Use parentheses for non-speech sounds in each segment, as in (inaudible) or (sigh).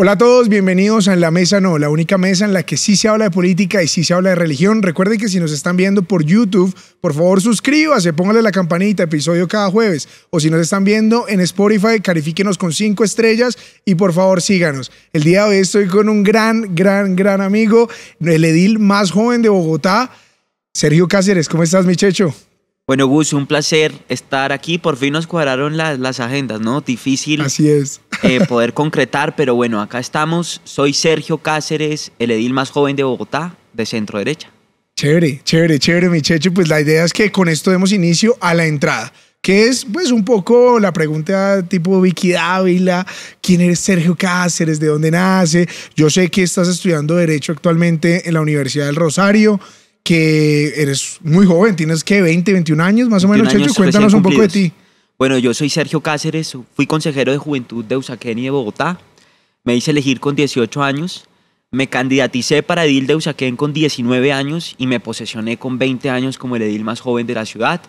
Hola a todos, bienvenidos a la Mesa No, la única mesa en la que sí se habla de política y sí se habla de religión. Recuerden que si nos están viendo por YouTube, por favor suscríbase, póngale la campanita, episodio cada jueves. O si nos están viendo en Spotify, califíquenos con cinco estrellas y por favor síganos. El día de hoy estoy con un gran, gran, gran amigo, el edil más joven de Bogotá, Sergio Cáceres. ¿Cómo estás, mi checho? Bueno, Gus, un placer estar aquí. Por fin nos cuadraron las, agendas, ¿no? Difícil. Así es. Eh, poder concretar, pero bueno, acá estamos. Soy Sergio Cáceres, el edil más joven de Bogotá, de centro derecha. Chévere, chévere, chévere, mi Checho. Pues la idea es que con esto demos inicio a la entrada que es pues un poco la pregunta tipo Vicky Dávila, ¿quién eres Sergio Cáceres? ¿De dónde nace? Yo sé que estás estudiando Derecho actualmente en la Universidad del Rosario, que eres muy joven, tienes que 20, 21 años más o menos, Checho, cuéntanos un poco de ti. Bueno, yo soy Sergio Cáceres, fui consejero de juventud de Usaquén y de Bogotá. Me hice elegir con 18 años, me candidaticé para edil de Usaquén con 19 años y me posesioné con 20 años como el edil más joven de la ciudad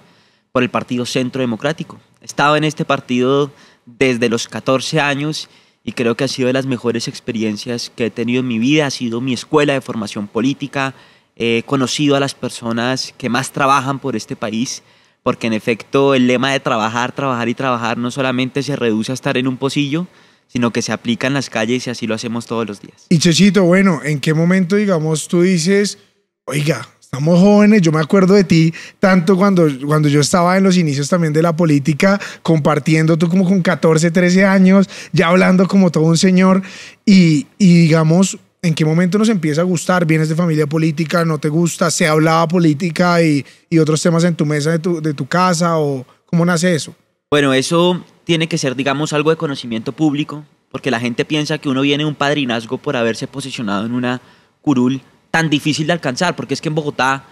por el Partido Centro Democrático. He estado en este partido desde los 14 años y creo que ha sido de las mejores experiencias que he tenido en mi vida, ha sido mi escuela de formación política, He conocido a las personas que más trabajan por este país, porque en efecto el lema de trabajar, trabajar y trabajar no solamente se reduce a estar en un pocillo, sino que se aplica en las calles y así lo hacemos todos los días. Y Chechito, bueno, ¿en qué momento, digamos, tú dices, oiga, estamos jóvenes, yo me acuerdo de ti tanto cuando, cuando yo estaba en los inicios también de la política, compartiendo tú como con 14, 13 años, ya hablando como todo un señor, y, y digamos, en qué momento nos empieza a gustar, vienes de familia política, no te gusta, se hablaba política y, otros temas en tu mesa de tu, casa o cómo nace eso? Bueno, eso tiene que ser, digamos, algo de conocimiento público, porque la gente piensa que uno viene de un padrinazgo por haberse posicionado en una curul tan difícil de alcanzar, porque es que en Bogotá,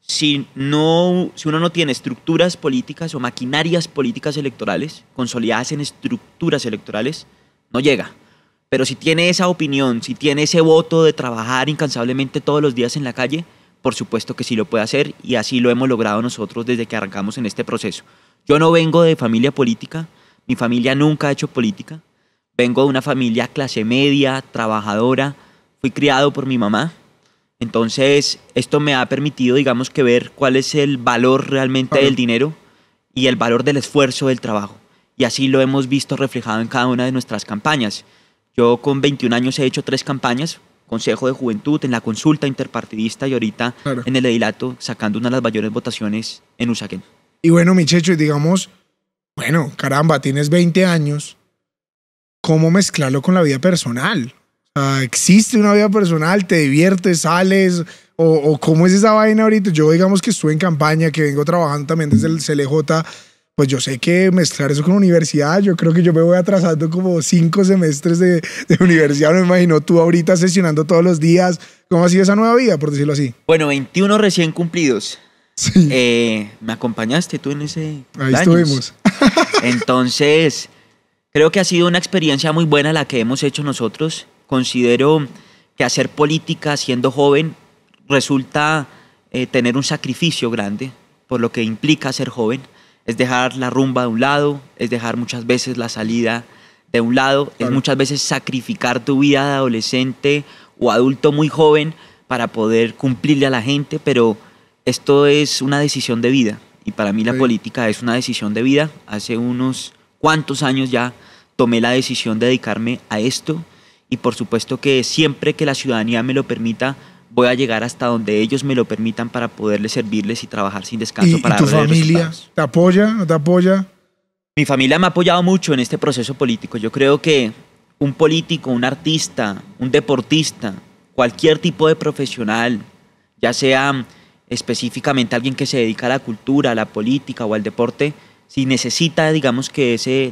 si, no, si uno no tiene estructuras políticas o maquinarias políticas electorales, consolidadas en estructuras electorales, no llega. Pero si tiene esa opinión, si tiene ese voto de trabajar incansablemente todos los días en la calle, por supuesto que sí lo puede hacer y así lo hemos logrado nosotros desde que arrancamos en este proceso. Yo no vengo de familia política, mi familia nunca ha hecho política, vengo de una familia clase media, trabajadora, fui criado por mi mamá, entonces esto me ha permitido, digamos, que ver cuál es el valor realmente del dinero y el valor del esfuerzo del trabajo. Y así lo hemos visto reflejado en cada una de nuestras campañas. Yo con 21 años he hecho tres campañas, Consejo de Juventud, en la consulta interpartidista y ahorita en el edilato sacando una de las mayores votaciones en Usaquén. Y bueno, mi checho, digamos, bueno, caramba, tienes 20 años, ¿cómo mezclarlo con la vida personal? ¿Existe una vida personal? ¿Te diviertes? ¿Sales? O, ¿O, cómo es esa vaina ahorita? Yo digamos que estuve en campaña, que vengo trabajando también desde el CLJ pues yo sé que mezclar eso con universidad, yo creo que yo me voy atrasando como cinco semestres de, universidad, no me imagino tú ahorita sesionando todos los días, ¿cómo ha sido esa nueva vida, por decirlo así? Bueno, 21 recién cumplidos. Sí. Eh, me acompañaste tú en ese... Ahí estuvimos. (laughs) Entonces, creo que ha sido una experiencia muy buena la que hemos hecho nosotros. Considero que hacer política siendo joven resulta eh, tener un sacrificio grande por lo que implica ser joven es dejar la rumba de un lado, es dejar muchas veces la salida de un lado, es muchas veces sacrificar tu vida de adolescente o adulto muy joven para poder cumplirle a la gente, pero esto es una decisión de vida y para mí la política es una decisión de vida. Hace unos cuantos años ya tomé la decisión de dedicarme a esto y por supuesto que siempre que la ciudadanía me lo permita, voy a llegar hasta donde ellos me lo permitan para poderles servirles y trabajar sin descanso para ¿y tu familia te apoya te apoya mi familia me ha apoyado mucho en este proceso político yo creo que un político un artista un deportista cualquier tipo de profesional ya sea específicamente alguien que se dedica a la cultura a la política o al deporte si necesita digamos que ese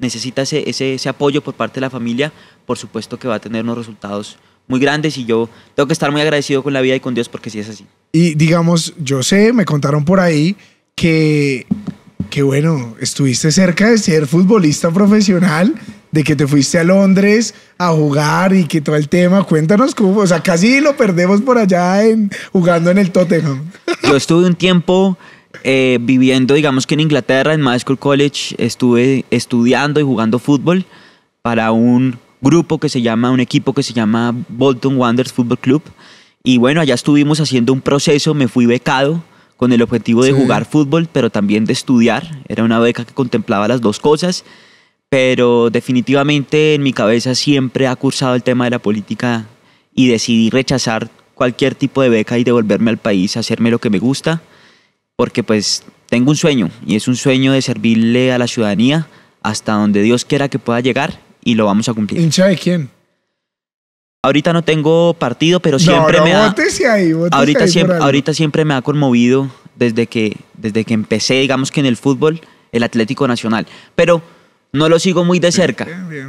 necesita ese, ese apoyo por parte de la familia por supuesto que va a tener unos resultados muy grandes y yo tengo que estar muy agradecido con la vida y con Dios porque sí es así. Y digamos, yo sé, me contaron por ahí que, que bueno, estuviste cerca de ser futbolista profesional, de que te fuiste a Londres a jugar y que todo el tema, cuéntanos cómo, o sea, casi lo perdemos por allá en, jugando en el Tottenham. (laughs) Yo estuve un tiempo eh, viviendo, digamos que en Inglaterra, en School College, estuve estudiando y jugando fútbol para un grupo que se llama, un equipo que se llama Bolton Wanderers Football Club. Y bueno, allá estuvimos haciendo un proceso, me fui becado con el objetivo de jugar fútbol, pero también de estudiar. Era una beca que contemplaba las dos cosas, pero definitivamente en mi cabeza siempre ha cursado el tema de la política y decidí rechazar cualquier tipo de beca y devolverme al país, hacerme lo que me gusta, porque pues tengo un sueño y es un sueño de servirle a la ciudadanía hasta donde Dios quiera que pueda llegar y lo vamos a cumplir. ¿Hincha de quién? Ahorita no tengo partido, pero siempre me ha. ahorita, siempre, ahorita siempre me ha conmovido desde que, desde que empecé, digamos que en el fútbol, el Atlético Nacional. Pero no lo sigo muy de cerca.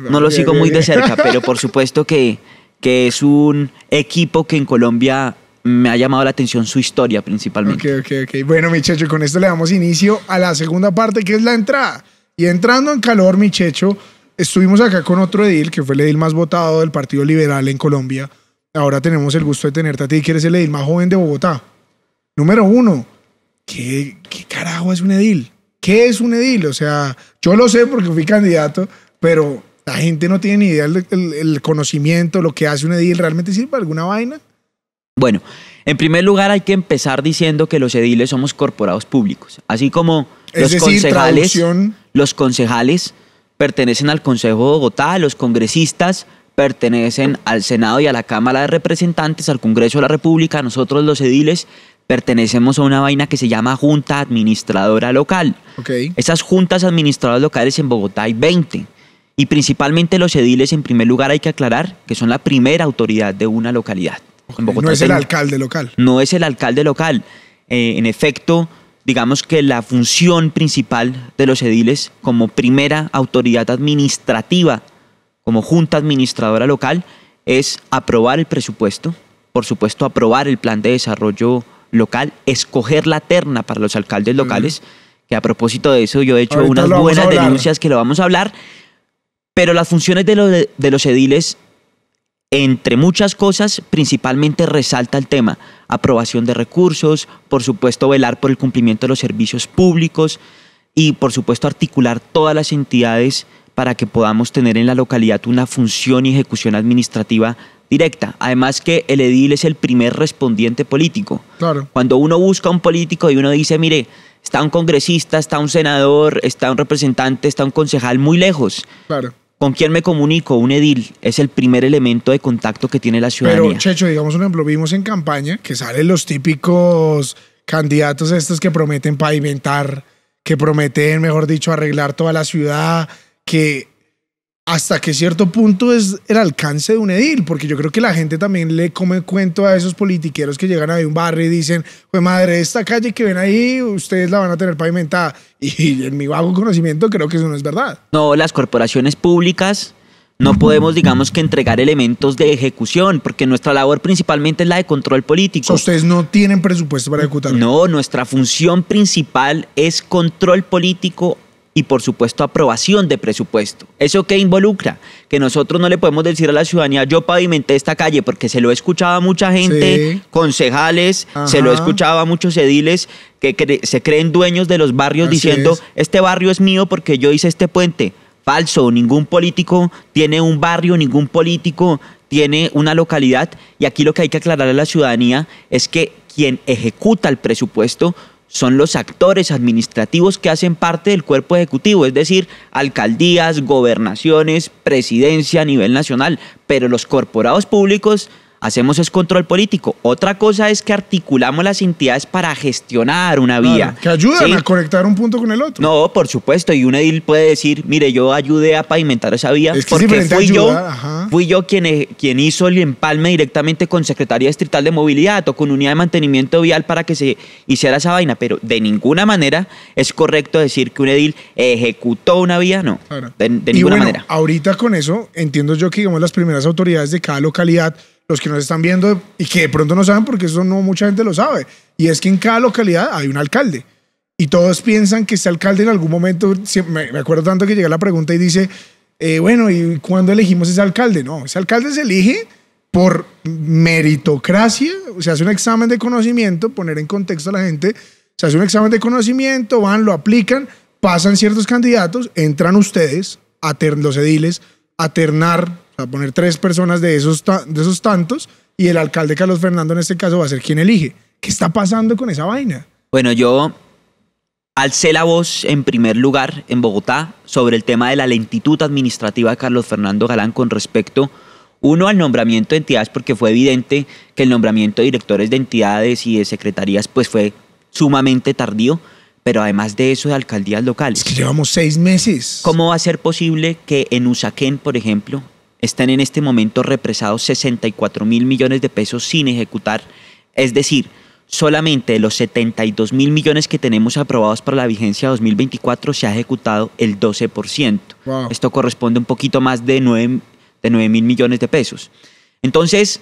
no lo sigo muy de cerca, pero (laughs) por supuesto que, que es un equipo que en Colombia me ha llamado la atención su historia principalmente. Ok, ok, ok. Bueno, Michecho con esto le damos inicio a la segunda parte que es la entrada. Y entrando en calor, mi checho, Estuvimos acá con otro edil, que fue el edil más votado del Partido Liberal en Colombia. Ahora tenemos el gusto de tenerte a ti, que eres el edil más joven de Bogotá. Número uno, ¿qué, qué carajo es un edil? ¿Qué es un edil? O sea, yo lo sé porque fui candidato, pero la gente no tiene ni idea del conocimiento, lo que hace un edil, ¿realmente sirve alguna vaina? Bueno, en primer lugar hay que empezar diciendo que los ediles somos corporados públicos, así como los concejales, los concejales pertenecen al Consejo de Bogotá, los congresistas pertenecen al Senado y a la Cámara de Representantes, al Congreso de la República, nosotros los ediles pertenecemos a una vaina que se llama Junta Administradora Local. Okay. Esas juntas administradoras locales en Bogotá hay 20. Y principalmente los ediles, en primer lugar, hay que aclarar que son la primera autoridad de una localidad. no es el alcalde local. No es el alcalde local. Eh, en efecto, digamos que la función principal de los ediles como primera autoridad administrativa, como junta administradora local, es aprobar el presupuesto, por supuesto aprobar el plan de desarrollo local, escoger la terna para los alcaldes locales, que a propósito de eso yo he hecho unas buenas denuncias que lo vamos a hablar, pero las funciones de los, de los ediles entre muchas cosas, principalmente resalta el tema aprobación de recursos, por supuesto velar por el cumplimiento de los servicios públicos y por supuesto articular todas las entidades para que podamos tener en la localidad una función y ejecución administrativa directa. Además que el edil es el primer respondiente político. Claro. Cuando uno busca a un político y uno dice, mire, está un congresista, está un senador, está un representante, está un concejal muy lejos. Claro. ¿Con quién me comunico? Un edil es el primer elemento de contacto que tiene la ciudadanía. Pero, Checho, digamos un ejemplo, vimos en campaña que salen los típicos candidatos estos que prometen pavimentar, que prometen, mejor dicho, arreglar toda la ciudad, que hasta que cierto punto es el alcance de un edil, porque yo creo que la gente también le come cuento a esos politiqueros que llegan a un barrio y dicen, pues madre, esta calle que ven ahí, ustedes la van a tener pavimentada. (laughs) Y en mi bajo conocimiento creo que eso no es verdad. No, las corporaciones públicas no podemos, digamos, que entregar elementos de ejecución, porque nuestra labor principalmente es la de control político. ustedes no tienen presupuesto para ejecutar. No, nuestra función principal es control político y por supuesto aprobación de presupuesto. ¿Eso qué involucra? Que nosotros no le podemos decir a la ciudadanía, yo pavimenté esta calle porque se lo escuchaba a mucha gente, concejales, se lo escuchaba a muchos ediles que se creen dueños de los barrios diciendo, este barrio es mío porque yo hice este puente. Falso, ningún político tiene un barrio, ningún político tiene una localidad y aquí lo que hay que aclarar a la ciudadanía es que quien ejecuta el presupuesto son los actores administrativos que hacen parte del cuerpo ejecutivo, es decir, alcaldías, gobernaciones, presidencia a nivel nacional, pero los corporados públicos hacemos es control político. Otra cosa es que articulamos las entidades para gestionar una vía. que ayudan a conectar un punto con el otro. No, por supuesto. Y un edil puede decir, mire, yo ayudé a pavimentar esa vía porque fui, yo, fui yo quien, eh, quien hizo el empalme directamente con Secretaría Distrital de Movilidad o con Unidad de Mantenimiento Vial para que se hiciera esa vaina. Pero de ninguna manera es correcto decir que un edil ejecutó una vía, no. De, ninguna manera. Ahorita con eso entiendo yo que digamos las primeras autoridades de cada localidad los que nos están viendo y que de pronto no saben porque eso no mucha gente lo sabe. Y es que en cada localidad hay un alcalde. Y todos piensan que ese alcalde en algún momento, me acuerdo tanto que llega la pregunta y dice, eh, bueno, ¿y cuándo elegimos ese alcalde? No, ese alcalde se elige por meritocracia, o se hace un examen de conocimiento, poner en contexto a la gente, se hace un examen de conocimiento, van, lo aplican, pasan ciertos candidatos, entran ustedes, a los ediles, a ternar a poner tres personas de esos, de esos tantos y el alcalde Carlos Fernando en este caso va a ser quien elige. ¿Qué está pasando con esa vaina? Bueno, yo alcé la voz en primer lugar en Bogotá sobre el tema de la lentitud administrativa de Carlos Fernando Galán con respecto, uno, al nombramiento de entidades, porque fue evidente que el nombramiento de directores de entidades y de secretarías pues fue sumamente tardío, pero además de eso de alcaldías locales. Es que llevamos seis meses. ¿Cómo va a ser posible que en Usaquén, por ejemplo, están en este momento represados 64 mil millones de pesos sin ejecutar, es decir, solamente de los 72 mil millones que tenemos aprobados para la vigencia 2024 se ha ejecutado el 12%. Esto corresponde un poquito más de 9, de mil millones de pesos. Entonces,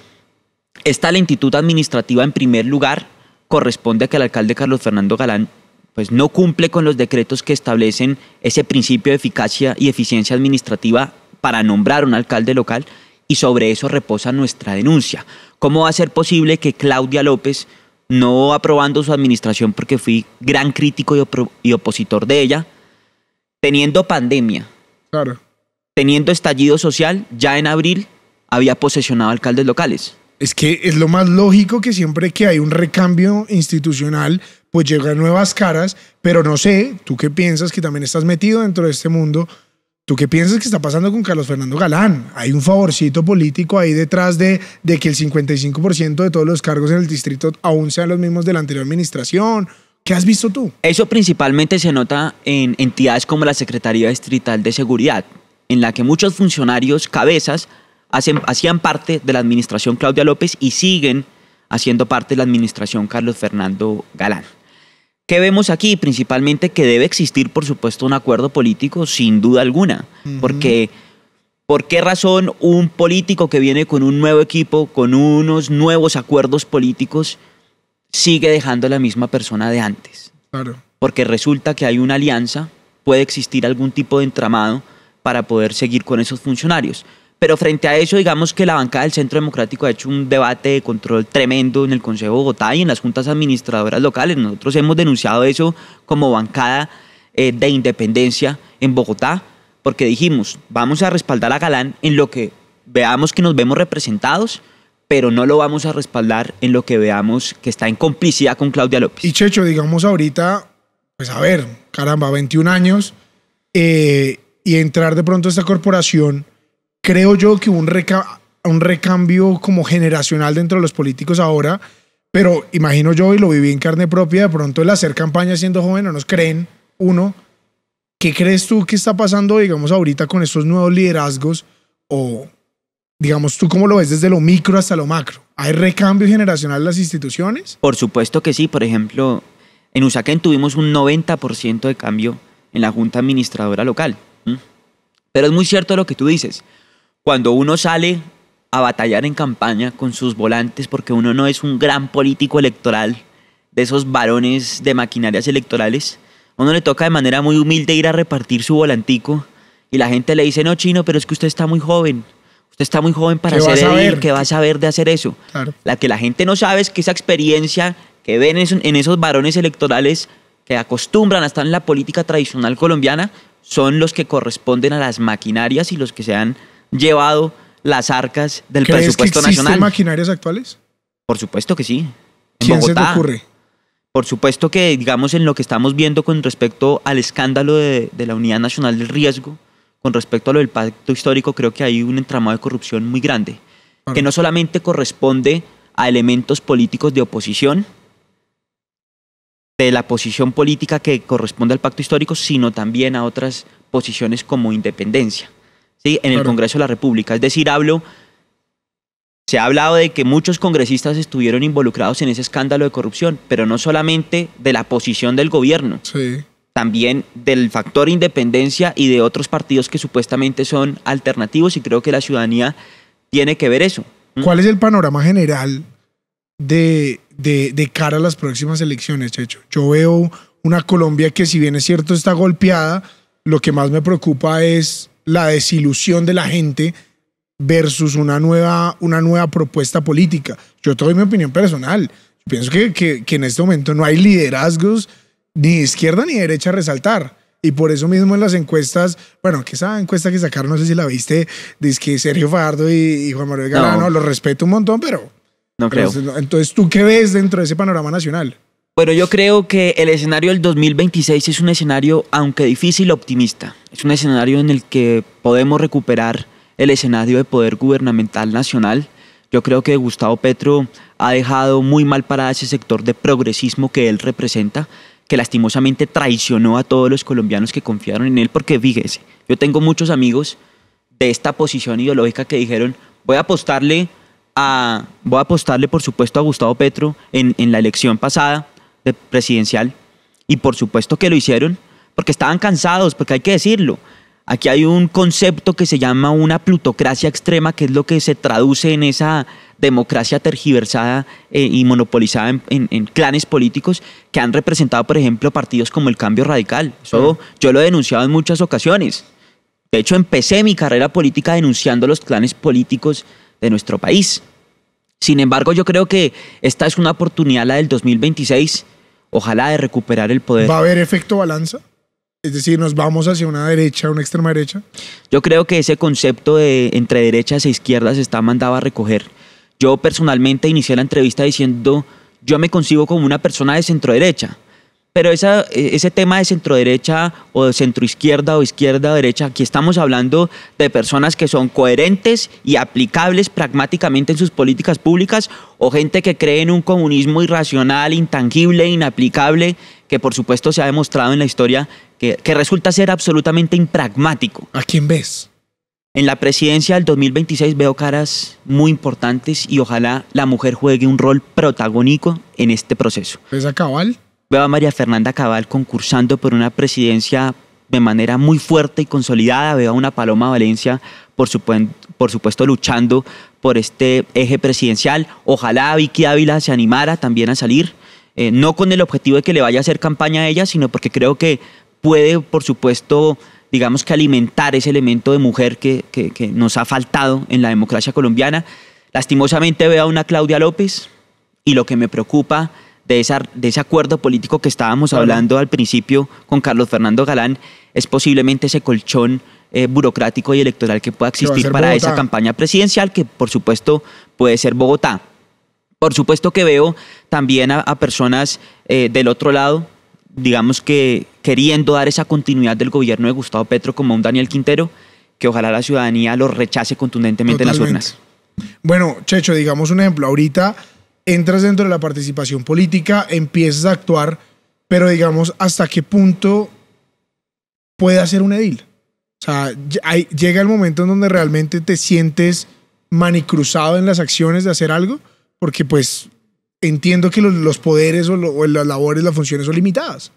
esta lentitud administrativa en primer lugar corresponde a que el alcalde Carlos Fernando Galán pues no cumple con los decretos que establecen ese principio de eficacia y eficiencia administrativa para nombrar un alcalde local y sobre eso reposa nuestra denuncia. ¿Cómo va a ser posible que Claudia López, no aprobando su administración porque fui gran crítico y, opositor de ella, teniendo pandemia, teniendo estallido social, ya en abril había posesionado alcaldes locales? Es que es lo más lógico que siempre que hay un recambio institucional, pues llegan nuevas caras, pero no sé, tú qué piensas que también estás metido dentro de este mundo, ¿Tú qué piensas que está pasando con Carlos Fernando Galán? Hay un favorcito político ahí detrás de, de que el 55% de todos los cargos en el distrito aún sean los mismos de la anterior administración. ¿Qué has visto tú? Eso principalmente se nota en entidades como la Secretaría Distrital de Seguridad, en la que muchos funcionarios, cabezas, hacían parte de la administración Claudia López y siguen haciendo parte de la administración Carlos Fernando Galán. ¿Qué vemos aquí? Principalmente que debe existir, por supuesto, un acuerdo político, sin duda alguna, porque... ¿Por qué razón un político que viene con un nuevo equipo, con unos nuevos acuerdos políticos, sigue dejando a la misma persona de antes? Claro. Porque resulta que hay una alianza, puede existir algún tipo de entramado para poder seguir con esos funcionarios. Pero frente a eso, digamos que la bancada del Centro Democrático ha hecho un debate de control tremendo en el Consejo de Bogotá y en las juntas administradoras locales. Nosotros hemos denunciado eso como bancada eh, de independencia en Bogotá, porque dijimos, vamos a respaldar a Galán en lo que veamos que nos vemos representados, pero no lo vamos a respaldar en lo que veamos que está en complicidad con Claudia López. Y Checho, digamos ahorita, pues a ver, caramba, 21 años, eh, y entrar de pronto a esta corporación creo yo que un, un recambio como generacional dentro de los políticos ahora, pero imagino yo y lo viví en carne propia, de pronto el hacer campaña siendo joven no nos creen, uno, ¿qué crees tú que está pasando, digamos, ahorita con estos nuevos liderazgos o, digamos, tú cómo lo ves desde lo micro hasta lo macro? ¿Hay recambio generacional en las instituciones? Por supuesto que sí, por ejemplo, en Usaquén tuvimos un 90% de cambio en la junta administradora local. Pero es muy cierto lo que tú dices cuando uno sale a batallar en campaña con sus volantes, porque uno no es un gran político electoral de esos varones de maquinarias electorales, uno le toca de manera muy humilde ir a repartir su volantico y la gente le dice, no, chino, pero es que usted está muy joven. Usted está muy joven para hacer que va a saber de hacer eso. La que la gente no sabe es que esa experiencia que ven en esos varones electorales que acostumbran a estar en la política tradicional colombiana son los que corresponden a las maquinarias y los que sean... han llevado las arcas del presupuesto que existen maquinarias actuales? Por supuesto que sí. ¿Quién se te ocurre? Por supuesto que, digamos, en lo que estamos viendo con respecto al escándalo de, la Unidad Nacional del Riesgo, con respecto a lo del pacto histórico, creo que hay un entramado de corrupción muy grande, que no solamente corresponde a elementos políticos de oposición, de la posición política que corresponde al pacto histórico, sino también a otras posiciones como independencia. ¿sí? en el Congreso de la República. Es decir, hablo, se ha hablado de que muchos congresistas estuvieron involucrados en ese escándalo de corrupción, pero no solamente de la posición del gobierno, sí. también del factor independencia y de otros partidos que supuestamente son alternativos y creo que la ciudadanía tiene que ver eso. ¿Mm? ¿Cuál es el panorama general de, de, de cara a las próximas elecciones, Checho? Yo veo una Colombia que si bien es cierto está golpeada, lo que más me preocupa es la desilusión de la gente versus una nueva, una nueva propuesta política. Yo te doy mi opinión personal. Pienso que, en este momento no hay liderazgos ni izquierda ni derecha a resaltar. Y por eso mismo en las encuestas, bueno, que esa encuesta que sacaron, no sé si la viste, dice que Sergio Fardo y, Juan Manuel galán no. los respeto un montón, pero... No creo. entonces, ¿tú qué ves dentro de ese panorama nacional? Bueno, yo creo que el escenario del 2026 es un escenario, aunque difícil, optimista. Es un escenario en el que podemos recuperar el escenario de poder gubernamental nacional. Yo creo que Gustavo Petro ha dejado muy mal parada ese sector de progresismo que él representa, que lastimosamente traicionó a todos los colombianos que confiaron en él, porque fíjese, yo tengo muchos amigos de esta posición ideológica que dijeron, voy a apostarle a, voy a apostarle por supuesto a Gustavo Petro en, en la elección pasada, presidencial. Y por supuesto que lo hicieron porque estaban cansados, porque hay que decirlo. Aquí hay un concepto que se llama una plutocracia extrema, que es lo que se traduce en esa democracia tergiversada eh, y monopolizada en, clanes políticos que han representado, por ejemplo, partidos como el Cambio Radical. yo lo he denunciado en muchas ocasiones. De hecho, empecé mi carrera política denunciando los clanes políticos de nuestro país. Sin embargo, yo creo que esta es una oportunidad, la del 2026, ojalá de recuperar el poder. ¿Va a haber efecto balanza? Es decir, nos vamos hacia una derecha, una extrema derecha. Yo creo que ese concepto de entre derechas e izquierdas está mandado a recoger. Yo personalmente inicié la entrevista diciendo, yo me concibo como una persona de centro derecha pero e, ese tema de centro derecha o centro izquierda o izquierda derecha, aquí estamos hablando de personas que son coherentes y aplicables pragmáticamente en sus políticas públicas o gente que cree en un comunismo irracional, intangible, inaplicable, que por supuesto se ha demostrado en la historia que, que resulta ser absolutamente impragmático. ¿A quién ves? En la presidencia del 2026 veo caras muy importantes y ojalá la mujer juegue un rol protagónico en este proceso. es a Cabal? Veo a María Fernanda Cabal concursando por una presidencia de manera muy fuerte y consolidada. Veo a una Paloma Valencia, por, supuesto, luchando por este eje presidencial. Ojalá Vicky Ávila se animara también a salir, eh, no con el objetivo de que le vaya a hacer campaña a ella, sino porque creo que puede, por supuesto, digamos que alimentar ese elemento de mujer que, que nos ha faltado en la democracia colombiana. Lastimosamente veo a una Claudia López y lo que me preocupa de, ese acuerdo político que estábamos hablando al principio con Carlos Fernando Galán es posiblemente ese colchón eh, burocrático y electoral que pueda existir para esa campaña presidencial, que por supuesto puede ser Bogotá. Por supuesto que veo también a, personas eh, del otro lado, digamos que queriendo dar esa continuidad del gobierno de Gustavo Petro como un Daniel Quintero, que ojalá la ciudadanía lo rechace contundentemente en las urnas. Bueno, Checho, digamos un ejemplo, ahorita entras dentro de la participación política, empiezas a actuar, pero digamos, ¿hasta qué punto puede hacer un edil? O sea, llega el momento en donde realmente te sientes manicruzado en las acciones de hacer algo, porque pues entiendo que los, poderes o, o, las labores, las funciones son limitadas.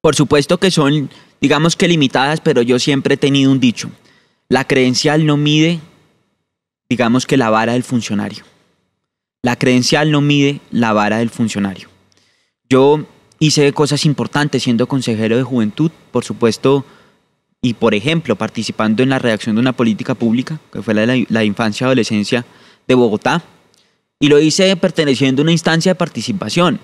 Por supuesto que son, digamos que limitadas, pero yo siempre he tenido un dicho, la credencial no mide, digamos que la vara del funcionario. La credencial no mide la vara del funcionario. Yo hice cosas importantes siendo consejero de juventud, por supuesto, y por ejemplo, participando en la redacción de una política pública, que fue la de la, infancia y adolescencia de Bogotá, y lo hice perteneciendo a una instancia de participación.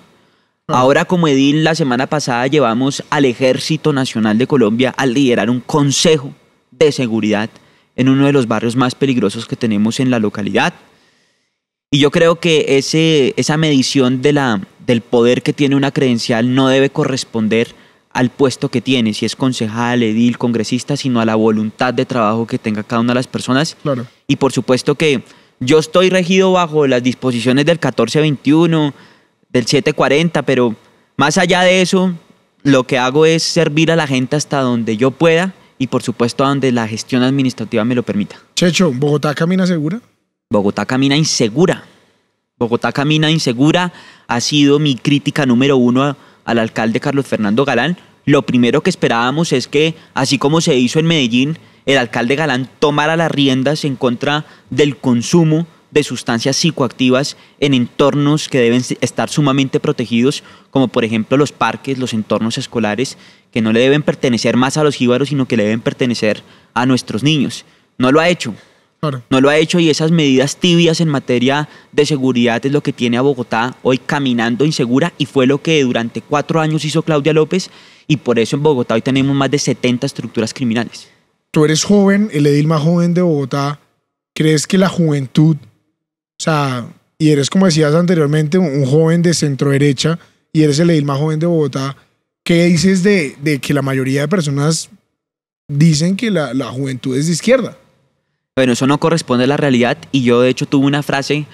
Ah. Ahora como edil, la semana pasada llevamos al Ejército Nacional de Colombia a liderar un consejo de seguridad en uno de los barrios más peligrosos que tenemos en la localidad. Y yo creo que ese, esa medición de la, del poder que tiene una credencial no debe corresponder al puesto que tiene, si es concejal, edil, congresista, sino a la voluntad de trabajo que tenga cada una de las personas. Claro. Y por supuesto que yo estoy regido bajo las disposiciones del 1421, del 740, pero más allá de eso, lo que hago es servir a la gente hasta donde yo pueda y por supuesto a donde la gestión administrativa me lo permita. Checho, ¿Bogotá camina segura? Bogotá camina insegura. Bogotá camina insegura ha sido mi crítica número uno al alcalde Carlos Fernando Galán. Lo primero que esperábamos es que, así como se hizo en Medellín, el alcalde Galán tomara las riendas en contra del consumo de sustancias psicoactivas en entornos que deben estar sumamente protegidos, como por ejemplo los parques, los entornos escolares, que no le deben pertenecer más a los jíbaros, sino que le deben pertenecer a nuestros niños. No lo ha hecho, no lo ha hecho y esas medidas tibias en materia de seguridad es lo que tiene a Bogotá hoy caminando insegura y fue lo que durante cuatro años hizo Claudia López y por eso en Bogotá hoy tenemos más de 70 estructuras criminales. Tú eres joven, el edil más joven de Bogotá. ¿Crees que la juventud, o sea, y eres como decías anteriormente, un joven de centro derecha y eres el edil más joven de Bogotá, ¿qué dices de, que la mayoría de personas dicen que la juventud es de izquierda? Bueno, eso no corresponde a la realidad y yo de hecho tuve una frase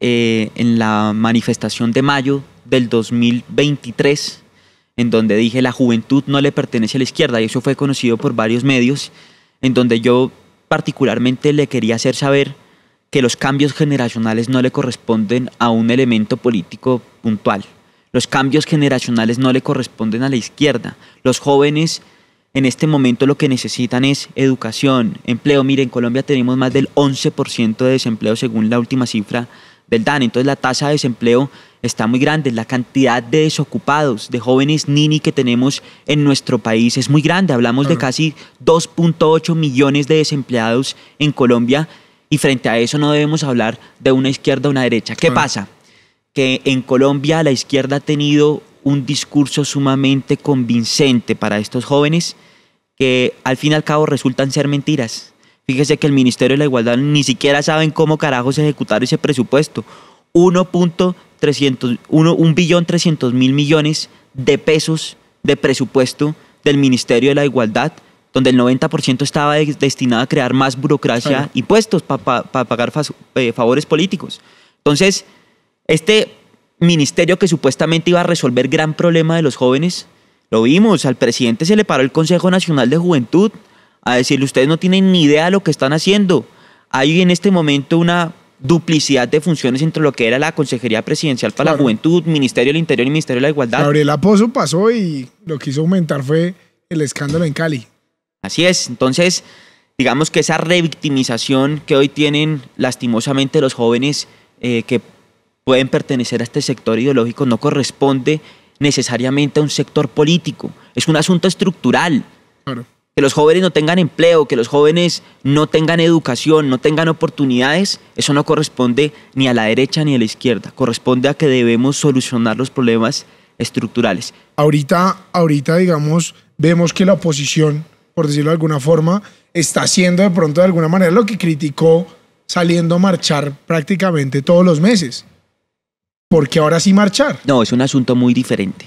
eh, en la manifestación de mayo del 2023 en donde dije la juventud no le pertenece a la izquierda y eso fue conocido por varios medios en donde yo particularmente le quería hacer saber que los cambios generacionales no le corresponden a un elemento político puntual. Los cambios generacionales no le corresponden a la izquierda. Los jóvenes en este momento lo que necesitan es educación, empleo. Mire, en Colombia tenemos más del 11% de desempleo según la última cifra del DAN. Entonces la tasa de desempleo está muy grande, la cantidad de desocupados, de jóvenes nini que tenemos en nuestro país es muy grande. Hablamos de casi 2.8 millones de desempleados en Colombia y frente a eso no debemos hablar de una izquierda o una derecha. ¿Qué pasa? Que en Colombia la izquierda ha tenido un discurso sumamente convincente para estos jóvenes que al fin y al cabo resultan ser mentiras. Fíjese que el Ministerio de la Igualdad ni siquiera saben cómo carajos ejecutar ese presupuesto. 1.300 mil millones de pesos de presupuesto del Ministerio de la Igualdad, donde el 90% estaba destinado a crear más burocracia, y puestos para pagar eh, favores políticos. Entonces, este ministerio que supuestamente iba a resolver gran problema de los jóvenes. Lo vimos, al presidente se le paró el Consejo Nacional de Juventud a decirle, ustedes no tienen ni idea de lo que están haciendo. Hay en este momento una duplicidad de funciones entre lo que era la Consejería Presidencial para la Juventud, Ministerio del Interior y Ministerio de la Igualdad. Gabriel Pozo pasó y lo que hizo aumentar fue el escándalo en Cali. Así es, entonces digamos que esa revictimización que hoy tienen lastimosamente los jóvenes eh, que pueden pertenecer a este sector ideológico no corresponde necesariamente a un sector político. Es un asunto estructural. Que los jóvenes no tengan empleo, que los jóvenes no tengan educación, no tengan oportunidades, eso no corresponde ni a la derecha ni a la izquierda. Corresponde a que debemos solucionar los problemas estructurales. Ahorita, ahorita digamos, vemos que la oposición, por decirlo de alguna forma, está haciendo de pronto de alguna manera lo que criticó saliendo a marchar prácticamente todos los meses qué ahora sí marchar. No, es un asunto muy diferente.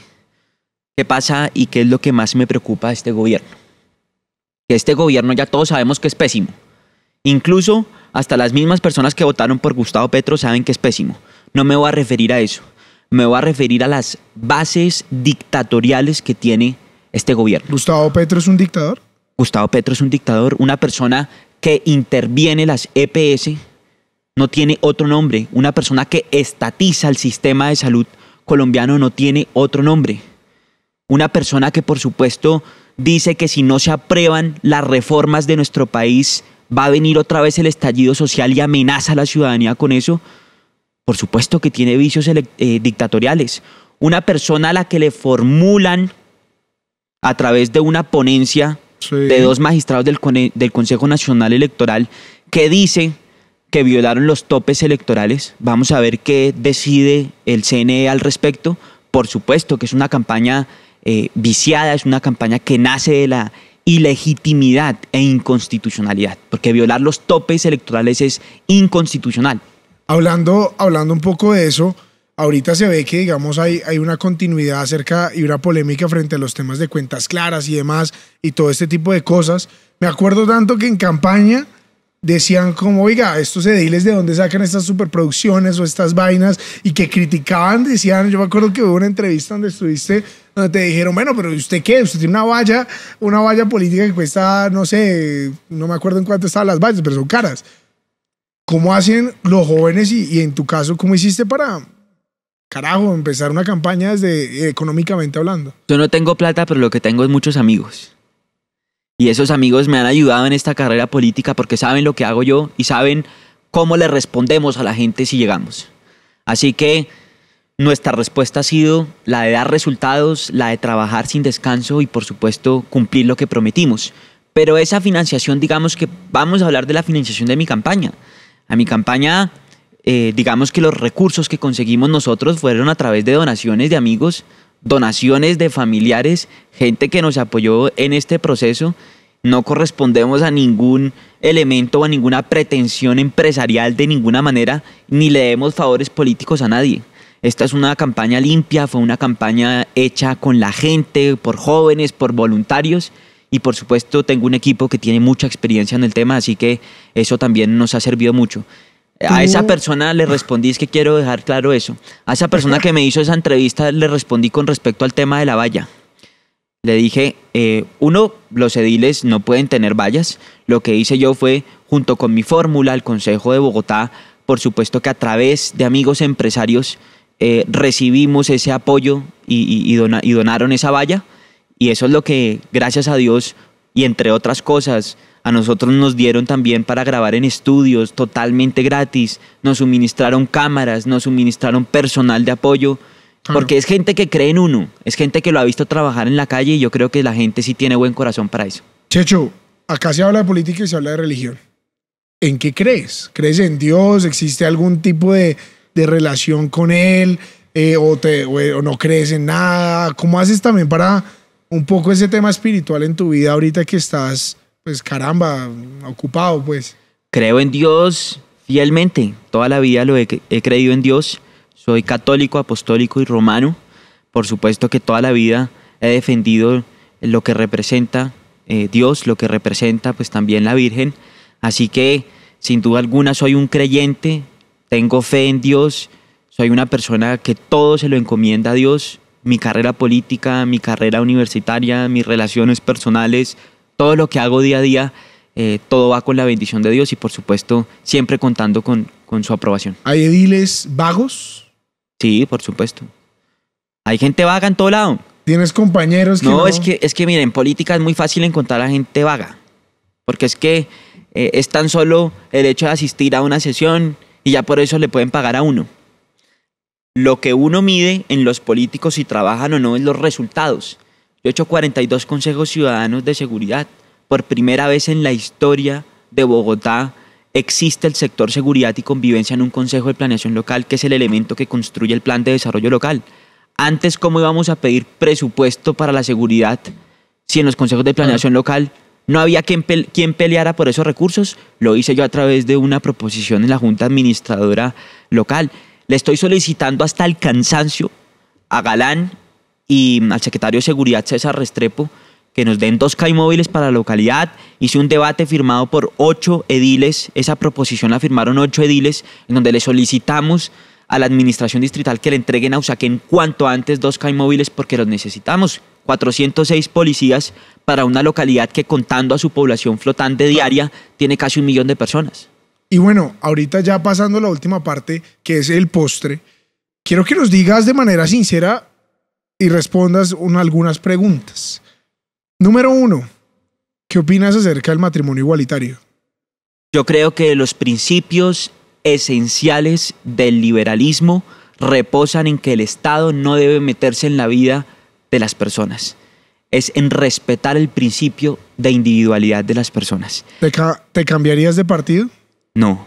¿Qué pasa y qué es lo que más me preocupa de este gobierno? Que este gobierno ya todos sabemos que es pésimo. Incluso hasta las mismas personas que votaron por Gustavo Petro saben que es pésimo. No me voy a referir a eso. Me voy a referir a las bases dictatoriales que tiene este gobierno. ¿Gustavo Petro es un dictador? Gustavo Petro es un dictador, una persona que interviene las EPS, no tiene otro nombre. Una persona que estatiza el sistema de salud colombiano no tiene otro nombre. Una persona que por supuesto dice que si no se aprueban las reformas de nuestro país va a venir otra vez el estallido social y amenaza a la ciudadanía con eso. Por supuesto que tiene vicios eh, dictatoriales. Una persona a la que le formulan a través de una ponencia de dos magistrados del Consejo Nacional Electoral que dice que violaron los topes electorales. Vamos a ver qué decide el CNE al respecto. Por supuesto que es una campaña eh, viciada, es una campaña que nace de la ilegitimidad e inconstitucionalidad, porque violar los topes electorales es inconstitucional. Hablando, hablando un poco de eso, ahorita se ve que, digamos, hay, hay una continuidad acerca y una polémica frente a los temas de cuentas claras y demás y todo este tipo de cosas. Me acuerdo tanto que en campaña decían como, oiga, estos ediles de dónde sacan estas superproducciones o estas vainas y que criticaban, decían, yo me acuerdo que hubo una entrevista donde estuviste, donde te dijeron, bueno, pero ¿usted qué? Usted tiene una valla, una valla política que cuesta, no sé, no me acuerdo en cuánto estaban las vallas, pero son caras. ¿Cómo hacen los jóvenes y, en tu caso, cómo hiciste para, carajo, empezar una campaña desde eh, económicamente hablando? Yo no tengo plata, pero lo que tengo es muchos amigos. Y esos amigos me han ayudado en esta carrera política porque saben lo que hago yo y saben cómo le respondemos a la gente si llegamos. Así que nuestra respuesta ha sido la de dar resultados, la de trabajar sin descanso y por supuesto cumplir lo que prometimos. Pero esa financiación, digamos que vamos a hablar de la financiación de mi campaña. A mi campaña, eh, digamos que los recursos que conseguimos nosotros fueron a través de donaciones de amigos, donaciones de familiares, gente que nos apoyó en este proceso. No correspondemos a ningún elemento o a ninguna pretensión empresarial de ninguna manera, ni le demos favores políticos a nadie. Esta es una campaña limpia, fue una campaña hecha con la gente, por jóvenes, por voluntarios y por supuesto tengo un equipo que tiene mucha experiencia en el tema, así que eso también nos ha servido mucho. A esa persona le respondí, es que quiero dejar claro eso. A esa persona que me hizo esa entrevista le respondí con respecto al tema de la valla. Le dije, eh, uno, los ediles no pueden tener vallas. Lo que hice yo fue, junto con mi fórmula, el Consejo de Bogotá, por supuesto que a través de amigos empresarios eh, recibimos ese apoyo y donaron esa valla. Y eso es lo que, gracias a Dios, y entre otras cosas, a nosotros nos dieron también para grabar en estudios totalmente gratis, nos suministraron cámaras, nos suministraron personal de apoyo, porque es gente que cree en uno, es gente que lo ha visto trabajar en la calle y yo creo que la gente sí tiene buen corazón para eso. Checho, acá se habla de política y se habla de religión. ¿En qué crees? ¿Crees en Dios? ¿Existe algún tipo de, relación con Él? Eh, o, no crees en nada? ¿Cómo haces también para un poco ese tema espiritual en tu vida ahorita que estás pues caramba, ocupado, pues. Creo en Dios fielmente. Toda la vida lo he, creído en Dios. Soy católico, apostólico y romano. Por supuesto que toda la vida he defendido lo que representa eh, Dios, lo que representa pues también la Virgen. Así que sin duda alguna soy un creyente, tengo fe en Dios, soy una persona que todo se lo encomienda a Dios. Mi carrera política, mi carrera universitaria, mis relaciones personales, todo lo que hago día a día, eh, todo va con la bendición de Dios y por supuesto siempre contando con, su aprobación. ¿Hay ediles vagos? Sí, por supuesto. Hay gente vaga en todo lado. ¿Tienes compañeros que no, es que, es que miren, en política es muy fácil encontrar a gente vaga. Porque es que eh, es tan solo el hecho de asistir a una sesión y ya por eso le pueden pagar a uno. Lo que uno mide en los políticos si trabajan o no es los resultados. 842 consejos ciudadanos de seguridad. Por primera vez en la historia de Bogotá existe el sector seguridad y convivencia en un consejo de planeación local, que es el elemento que construye el plan de desarrollo local. Antes, ¿cómo íbamos a pedir presupuesto para la seguridad si en los consejos de planeación ah. local no había quien, quien peleara por esos recursos? Lo hice yo a través de una proposición en la Junta Administradora Local. Le estoy solicitando hasta el cansancio a Galán y mm, al secretario de Seguridad César Restrepo que nos den dos CAI móviles para la localidad. Hice un debate firmado por ocho ediles, esa proposición la firmaron ocho ediles, en donde le solicitamos a la administración distrital que le entreguen a Usaquén cuanto antes dos CAI móviles porque los necesitamos. 406 policías para una localidad que contando a su población flotante diaria tiene casi un millón de personas. Y bueno, ahorita ya pasando a la última parte, que es el postre, quiero que nos digas de manera sincera y respondas algunas preguntas. Número uno, ¿qué opinas acerca del matrimonio igualitario? Yo creo que los principios esenciales del liberalismo reposan en que el Estado no debe meterse en la vida de las personas. Es en respetar el principio de individualidad de las personas. ¿Te, te cambiarías de partido? No.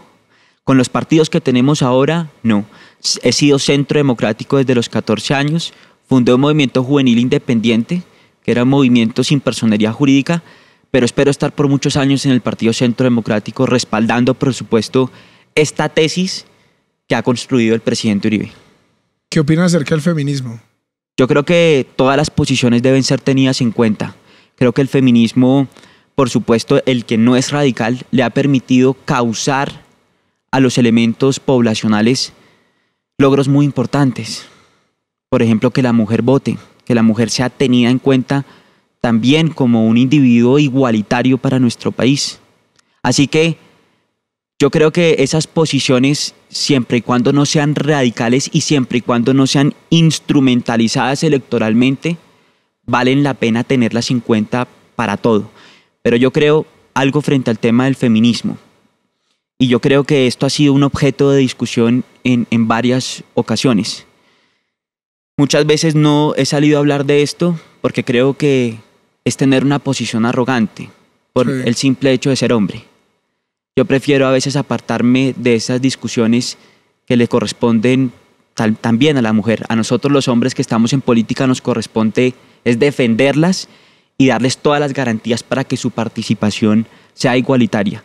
Con los partidos que tenemos ahora, no. He sido centro democrático desde los 14 años fundé un movimiento juvenil independiente, que era un movimiento sin personería jurídica, pero espero estar por muchos años en el Partido Centro Democrático respaldando, por supuesto, esta tesis que ha construido el presidente Uribe. ¿Qué opina acerca del feminismo? Yo creo que todas las posiciones deben ser tenidas en cuenta. Creo que el feminismo, por supuesto, el que no es radical, le ha permitido causar a los elementos poblacionales logros muy importantes por ejemplo, que la mujer vote, que la mujer sea tenida en cuenta también como un individuo igualitario para nuestro país. Así que yo creo que esas posiciones, siempre y cuando no sean radicales y siempre y cuando no sean instrumentalizadas electoralmente, valen la pena tenerlas en cuenta para todo. Pero yo creo algo frente al tema del feminismo. Y yo creo que esto ha sido un objeto de discusión en, en varias ocasiones. Muchas veces no he salido a hablar de esto porque creo que es tener una posición arrogante por el simple hecho de ser hombre. Yo prefiero a veces apartarme de esas discusiones que le corresponden también a la mujer. A nosotros los hombres que estamos en política nos corresponde es defenderlas y darles todas las garantías para que su participación sea igualitaria.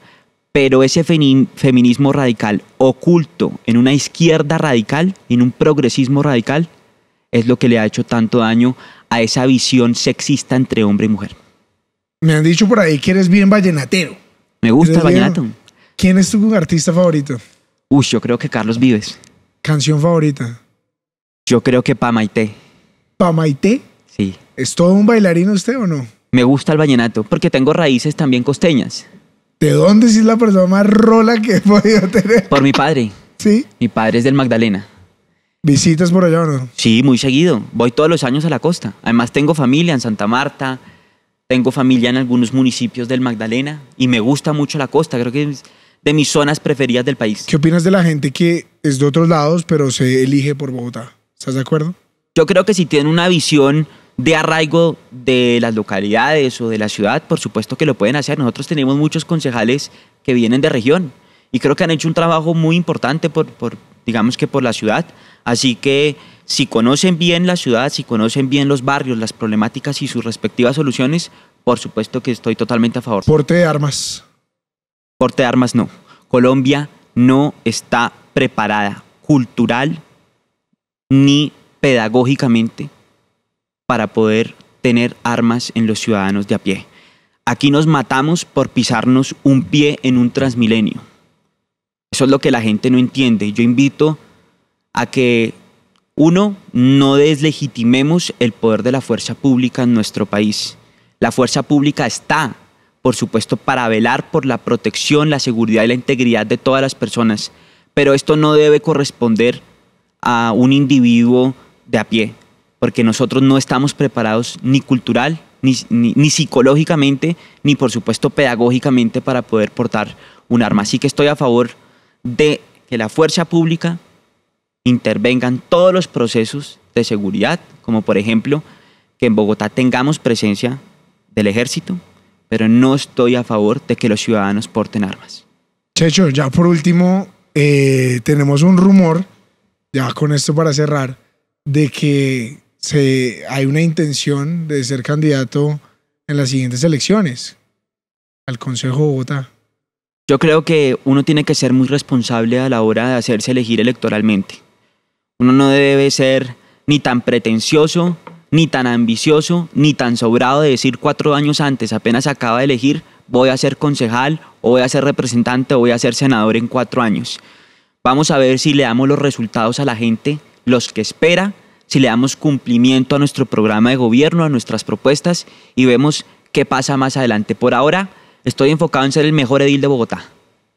Pero ese feminismo radical oculto en una izquierda radical, en un progresismo radical, es lo que le ha hecho tanto daño a esa visión sexista entre hombre y mujer. Me han dicho por ahí que eres bien vallenatero. Me gusta el vallenato. ¿Quién es tu artista favorito? Uy, yo creo que Carlos Vives. ¿Canción favorita? Yo creo que Pamaité. ¿Pamaité? Sí. ¿Es todo un bailarín usted o no? Me gusta el vallenato porque tengo raíces también costeñas. ¿De dónde es la persona más rola que he podido tener? Por mi padre. Sí. Mi padre es del Magdalena. ¿Visitas por allá o no? Sí, muy seguido. Voy todos los años a la costa. Además, tengo familia en Santa Marta, tengo familia en algunos municipios del Magdalena y me gusta mucho la costa. Creo que es de mis zonas preferidas del país. ¿Qué opinas de la gente que es de otros lados, pero se elige por Bogotá? ¿Estás de acuerdo? Yo creo que si tienen una visión de arraigo de las localidades o de la ciudad, por supuesto que lo pueden hacer. Nosotros tenemos muchos concejales que vienen de región y creo que han hecho un trabajo muy importante por, por digamos que por la ciudad. Así que si conocen bien la ciudad, si conocen bien los barrios, las problemáticas y sus respectivas soluciones, por supuesto que estoy totalmente a favor. Porte de armas. Porte de armas no. Colombia no está preparada cultural ni pedagógicamente para poder tener armas en los ciudadanos de a pie. Aquí nos matamos por pisarnos un pie en un transmilenio. Eso es lo que la gente no entiende. Yo invito a que, uno, no deslegitimemos el poder de la fuerza pública en nuestro país. La fuerza pública está, por supuesto, para velar por la protección, la seguridad y la integridad de todas las personas, pero esto no debe corresponder a un individuo de a pie, porque nosotros no estamos preparados ni cultural, ni, psicológicamente, ni por supuesto pedagógicamente para poder portar un arma. Así que estoy a favor de que la fuerza pública intervengan todos los procesos de seguridad, como por ejemplo que en Bogotá tengamos presencia del ejército, pero no estoy a favor de que los ciudadanos porten armas. Checho, ya por último, eh, tenemos un rumor, ya con esto para cerrar, de que se, hay una intención de ser candidato en las siguientes elecciones al Consejo de Bogotá. Yo creo que uno tiene que ser muy responsable a la hora de hacerse elegir electoralmente. Uno no debe ser ni tan pretencioso, ni tan ambicioso, ni tan sobrado de decir cuatro años antes, apenas acaba de elegir, voy a ser concejal, o voy a ser representante, o voy a ser senador en cuatro años. Vamos a ver si le damos los resultados a la gente, los que espera, si le damos cumplimiento a nuestro programa de gobierno, a nuestras propuestas, y vemos qué pasa más adelante. Por ahora, estoy enfocado en ser el mejor edil de Bogotá.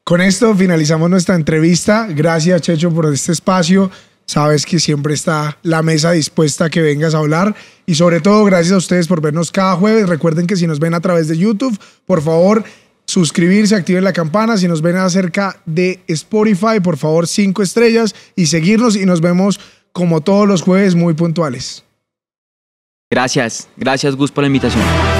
Con esto finalizamos nuestra entrevista. Gracias, Checho, por este espacio. Sabes que siempre está la mesa dispuesta a que vengas a hablar. Y sobre todo, gracias a ustedes por vernos cada jueves. Recuerden que si nos ven a través de YouTube, por favor, suscribirse, activen la campana. Si nos ven acerca de Spotify, por favor, cinco estrellas y seguirnos. Y nos vemos como todos los jueves muy puntuales. Gracias, gracias Gus por la invitación.